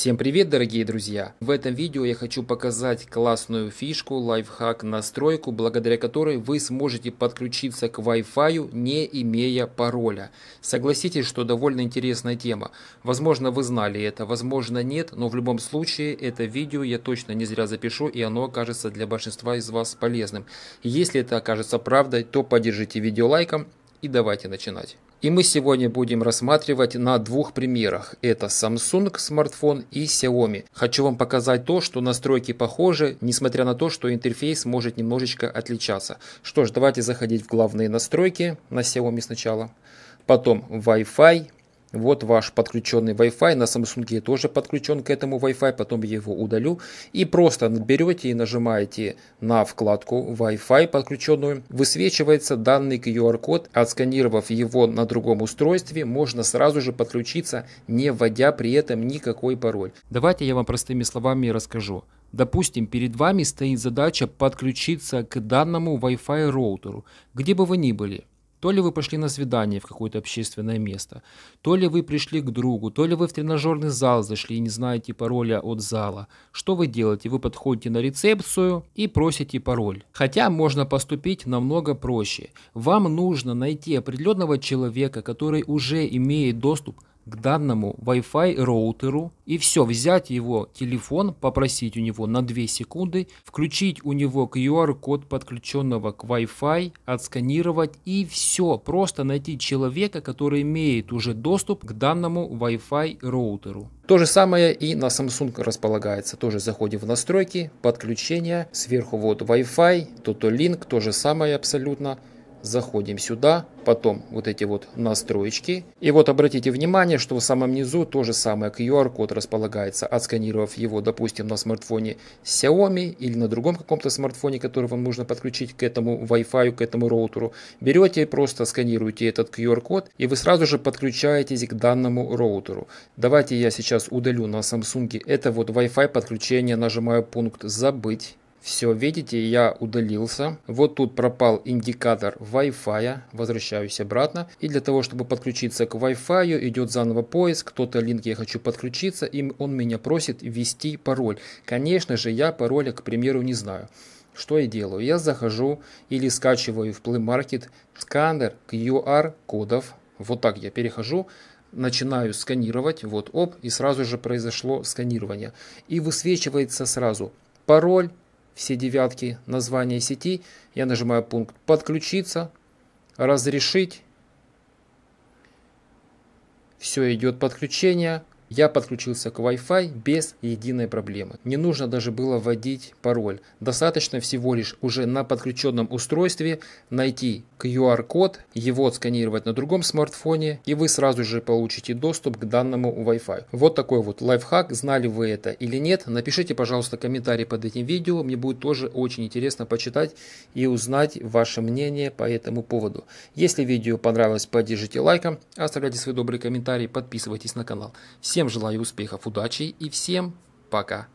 Всем привет, дорогие друзья! В этом видео я хочу показать классную фишку, лайфхак, настройку, благодаря которой вы сможете подключиться к Wi-Fi, не имея пароля. Согласитесь, что довольно интересная тема. Возможно, вы знали это, возможно, нет, но в любом случае это видео я точно не зря запишу, и оно окажется для большинства из вас полезным. Если это окажется правдой, то поддержите видео лайком, и давайте начинать. И мы сегодня будем рассматривать на двух примерах. Это Samsung смартфон и Xiaomi. Хочу вам показать то, что настройки похожи, несмотря на то, что интерфейс может немножечко отличаться. Что ж, давайте заходить в главные настройки на Xiaomi сначала. Потом Wi-Fi, вот ваш подключенный Wi-Fi, на Samsung тоже подключен к этому Wi-Fi, потом я его удалю. И просто берете и нажимаете на вкладку Wi-Fi подключенную, высвечивается данный QR-код, отсканировав его на другом устройстве, можно сразу же подключиться, не вводя при этом никакой пароль. Давайте я вам простыми словами расскажу. Допустим, перед вами стоит задача подключиться к данному Wi-Fi роутеру, где бы вы ни были. То ли вы пошли на свидание в какое-то общественное место, то ли вы пришли к другу, то ли вы в тренажерный зал зашли и не знаете пароля от зала. Что вы делаете? Вы подходите на рецепцию и просите пароль. Хотя можно поступить намного проще. Вам нужно найти определенного человека, который уже имеет доступ к данному Wi-Fi роутеру и все, взять его телефон, попросить у него на 2 секунды, включить у него QR-код подключенного к Wi-Fi, отсканировать и все, просто найти человека, который имеет уже доступ к данному Wi-Fi роутеру. То же самое и на Samsung располагается. Тоже заходим в настройки, подключение, сверху вот Wi-Fi, тут то линк, то же самое абсолютно. Заходим сюда, потом вот эти вот настроечки. И вот обратите внимание, что в самом низу то же самое QR-код располагается. Отсканировав его, допустим, на смартфоне Xiaomi или на другом каком-то смартфоне, который вам нужно подключить к этому Wi-Fi, к этому роутеру, берете и просто сканируете этот QR-код и вы сразу же подключаетесь к данному роутеру. Давайте я сейчас удалю на Samsung это вот Wi-Fi подключение, нажимаю пункт «Забыть» Все, видите, я удалился. Вот тут пропал индикатор Wi-Fi. Возвращаюсь обратно. И для того, чтобы подключиться к Wi-Fi, идет заново поиск. Кто-то линк я хочу подключиться. И он меня просит ввести пароль. Конечно же, я пароля, к примеру, не знаю. Что я делаю? Я захожу или скачиваю в Play Market сканер QR-кодов. Вот так я перехожу начинаю сканировать, вот оп, и сразу же произошло сканирование. И высвечивается сразу пароль, все девятки, название сети, я нажимаю пункт «Подключиться», «Разрешить», все идет подключение, я подключился к Wi-Fi без единой проблемы. Не нужно даже было вводить пароль. Достаточно всего лишь уже на подключенном устройстве найти QR-код, его отсканировать на другом смартфоне, и вы сразу же получите доступ к данному Wi-Fi. Вот такой вот лайфхак. Знали вы это или нет? Напишите, пожалуйста, комментарий под этим видео. Мне будет тоже очень интересно почитать и узнать ваше мнение по этому поводу. Если видео понравилось, поддержите лайком, оставляйте свои добрые комментарии, подписывайтесь на канал. Всем Всем желаю успехов, удачи и всем пока.